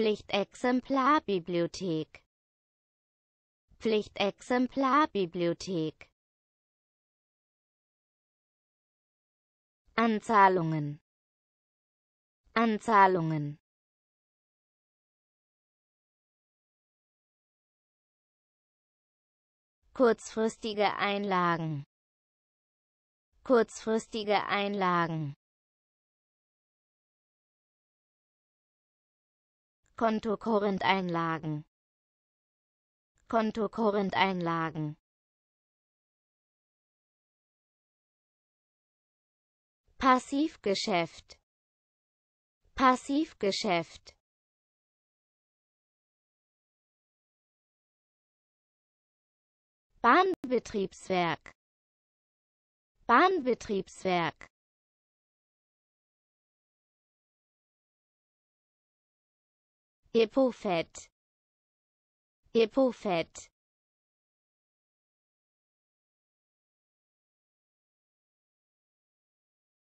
Pflichtexemplarbibliothek Pflichtexemplarbibliothek Anzahlungen Anzahlungen kurzfristige Einlagen kurzfristige Einlagen Konto Korrent Einlagen Konto Korrent Einlagen Passivgeschäft Passivgeschäft Bahnbetriebswerk Bahnbetriebswerk Epophet. Epofet.